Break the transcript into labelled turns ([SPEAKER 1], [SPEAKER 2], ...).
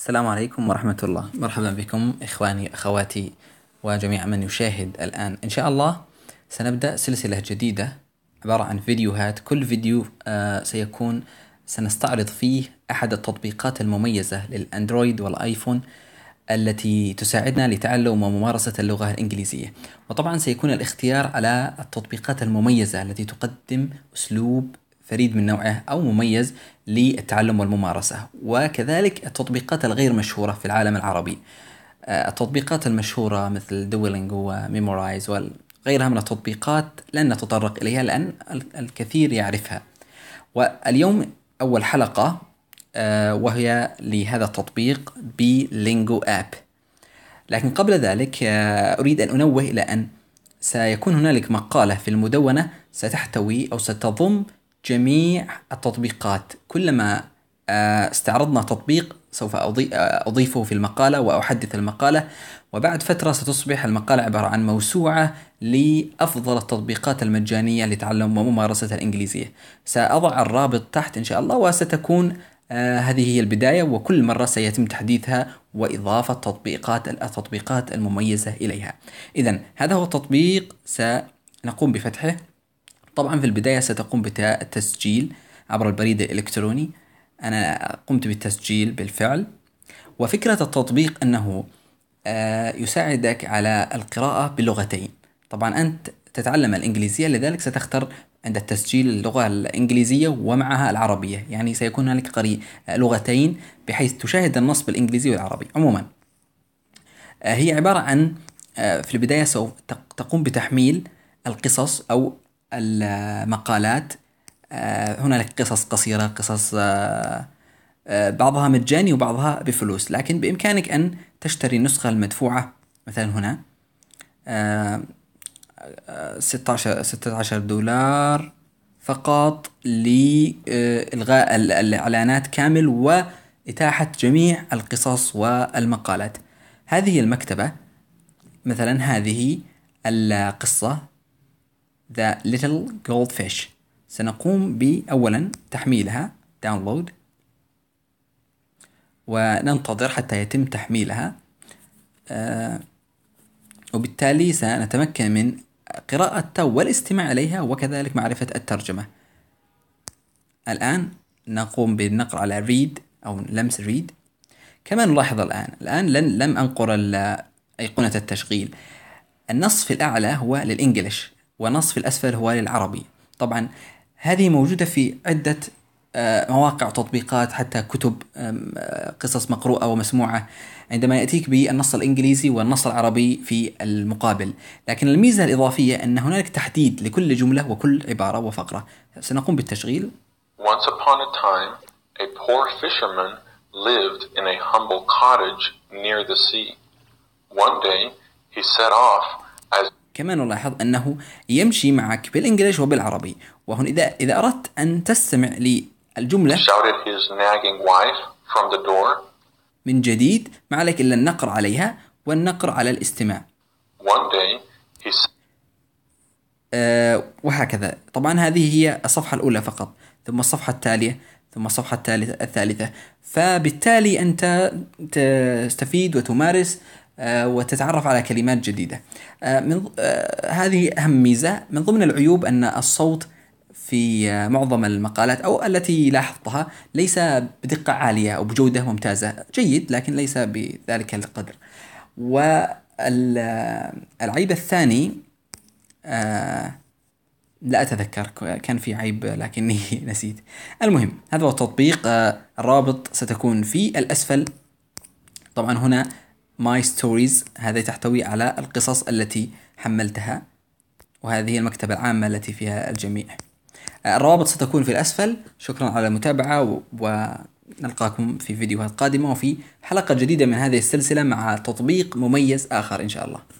[SPEAKER 1] السلام عليكم ورحمة الله مرحبا بكم إخواني أخواتي وجميع من يشاهد الآن إن شاء الله سنبدأ سلسلة جديدة عبارة عن فيديوهات كل فيديو آه، سيكون سنستعرض فيه أحد التطبيقات المميزة للأندرويد والآيفون التي تساعدنا لتعلم وممارسة اللغة الإنجليزية وطبعا سيكون الاختيار على التطبيقات المميزة التي تقدم أسلوب فريد من نوعه أو مميز للتعلم والممارسة وكذلك التطبيقات الغير مشهورة في العالم العربي آه، التطبيقات المشهورة مثل دولينج وميمورايز وغيرها من التطبيقات لن نتطرق إليها لأن الكثير يعرفها واليوم أول حلقة آه، وهي لهذا التطبيق بلينجو آب لكن قبل ذلك آه، أريد أن أنوه إلى أن سيكون هنالك مقالة في المدونة ستحتوي أو ستضم جميع التطبيقات كلما آه، استعرضنا تطبيق سوف آه، أضيفه في المقالة وأحدث المقالة وبعد فترة ستصبح المقالة عبارة عن موسوعة لأفضل التطبيقات المجانية لتعلم وممارسة الإنجليزية سأضع الرابط تحت إن شاء الله وستكون آه، هذه هي البداية وكل مرة سيتم تحديثها وإضافة تطبيقات التطبيقات المميزة إليها إذا هذا هو التطبيق سنقوم بفتحه طبعا في البداية ستقوم بالتسجيل عبر البريد الإلكتروني أنا قمت بالتسجيل بالفعل وفكرة التطبيق أنه آه، يساعدك على القراءة باللغتين طبعا أنت تتعلم الإنجليزية لذلك ستختار عند التسجيل اللغة الإنجليزية ومعها العربية يعني سيكون هنالك قري لغتين بحيث تشاهد النص بالإنجليزي والعربي عموما آه، هي عبارة عن آه، في البداية سوف تقوم بتحميل القصص أو المقالات آه، هنالك قصص قصيرة قصص آه، آه، بعضها مجاني وبعضها بفلوس لكن بإمكانك أن تشتري النسخة المدفوعة مثلا هنا 16 16 دولار فقط لإلغاء الإعلانات كامل وإتاحة جميع القصص والمقالات هذه المكتبة مثلا هذه القصة The Little Goldfish سنقوم بأولا تحميلها download وننتظر حتى يتم تحميلها آه، وبالتالي سنتمكن من قراءتها والاستماع إليها وكذلك معرفة الترجمة الآن نقوم بالنقر على read أو لمس read كما نلاحظ الآن الآن لن لم أنقر أيقونة التشغيل النص في الأعلى هو للإنجليش ونص في الأسفل هو للعربي طبعا هذه موجودة في عدة آه، مواقع وتطبيقات حتى كتب آه، قصص مقروءة ومسموعة عندما يأتيك بالنص الإنجليزي والنص العربي في المقابل لكن الميزة الإضافية أن هناك تحديد لكل جملة وكل عبارة وفقرة سنقوم بالتشغيل Once upon a time, a poor fisherman lived in a humble cottage near the sea. One day, he set off كما نلاحظ أنه يمشي معك بالإنجليش وبالعربي وهنا إذا, إذا أردت أن تستمع للجملة من جديد ما عليك إلا النقر عليها والنقر على الاستماع آه، وهكذا طبعا هذه هي الصفحة الأولى فقط ثم الصفحة التالية ثم الصفحة الثالثة الثالثة فبالتالي أنت تستفيد وتمارس آه، وتتعرف على كلمات جديدة آه، من آه، هذه أهم ميزة من ضمن العيوب أن الصوت في معظم المقالات أو التي لاحظتها ليس بدقة عالية أو بجودة ممتازة جيد لكن ليس بذلك القدر والعيب الثاني لا أتذكر كان في عيب لكني نسيت المهم هذا هو التطبيق الرابط ستكون في الأسفل طبعا هنا ماي ستوريز هذه تحتوي على القصص التي حملتها وهذه المكتبة العامة التي فيها الجميع آه، الروابط ستكون في الأسفل شكرا على المتابعة ونلقاكم في فيديوهات قادمة وفي حلقة جديدة من هذه السلسلة مع تطبيق مميز آخر إن شاء الله